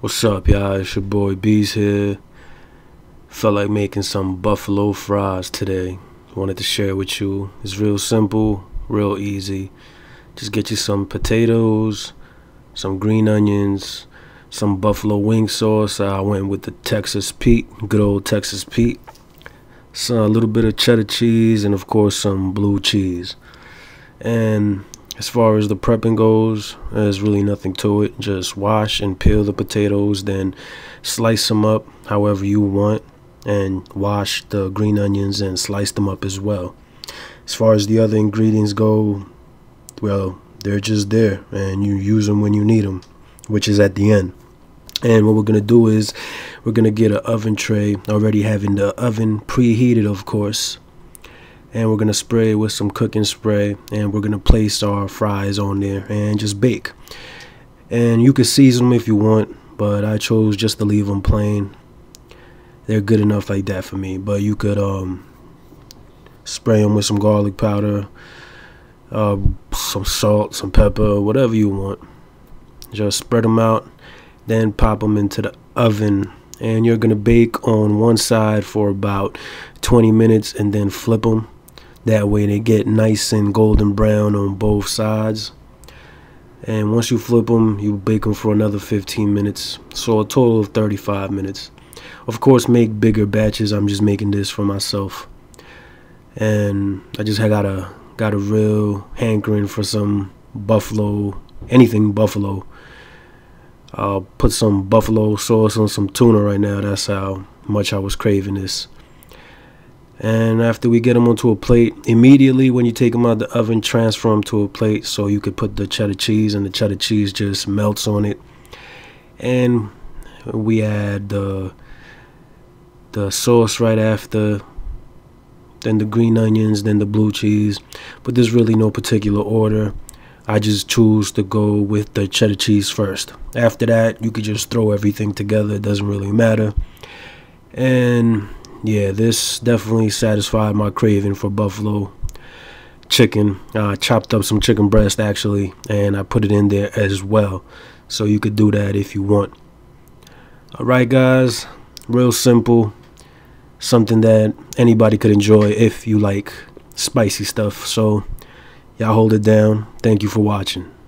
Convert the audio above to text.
What's up, y'all? It's your boy Bees here. Felt like making some buffalo fries today. Wanted to share with you. It's real simple, real easy. Just get you some potatoes, some green onions, some buffalo wing sauce. I went with the Texas Pete, good old Texas Pete. So a little bit of cheddar cheese and of course some blue cheese. And as far as the prepping goes, there's really nothing to it. Just wash and peel the potatoes, then slice them up however you want, and wash the green onions and slice them up as well. As far as the other ingredients go, well, they're just there and you use them when you need them, which is at the end. And what we're going to do is we're going to get an oven tray, already having the oven preheated, of course and we're gonna spray it with some cooking spray and we're gonna place our fries on there and just bake and you can season them if you want but I chose just to leave them plain they're good enough like that for me but you could um, spray them with some garlic powder uh, some salt some pepper whatever you want just spread them out then pop them into the oven and you're gonna bake on one side for about 20 minutes and then flip them that way they get nice and golden brown on both sides and once you flip them you bake them for another 15 minutes so a total of 35 minutes of course make bigger batches i'm just making this for myself and i just got a got a real hankering for some buffalo anything buffalo i'll put some buffalo sauce on some tuna right now that's how much i was craving this and after we get them onto a plate immediately when you take them out of the oven transfer them to a plate so you could put the cheddar cheese and the cheddar cheese just melts on it and we add the the sauce right after then the green onions then the blue cheese but there's really no particular order I just choose to go with the cheddar cheese first after that you could just throw everything together it doesn't really matter and yeah, this definitely satisfied my craving for buffalo chicken. I chopped up some chicken breast actually, and I put it in there as well. So you could do that if you want. All right, guys, real simple. Something that anybody could enjoy if you like spicy stuff. So y'all hold it down. Thank you for watching.